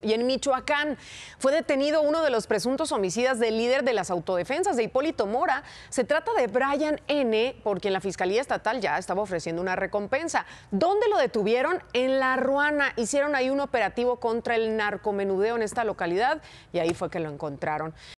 Y en Michoacán fue detenido uno de los presuntos homicidas del líder de las autodefensas de Hipólito Mora. Se trata de Brian N., por quien la Fiscalía Estatal ya estaba ofreciendo una recompensa. ¿Dónde lo detuvieron? En La Ruana. Hicieron ahí un operativo contra el narcomenudeo en esta localidad y ahí fue que lo encontraron.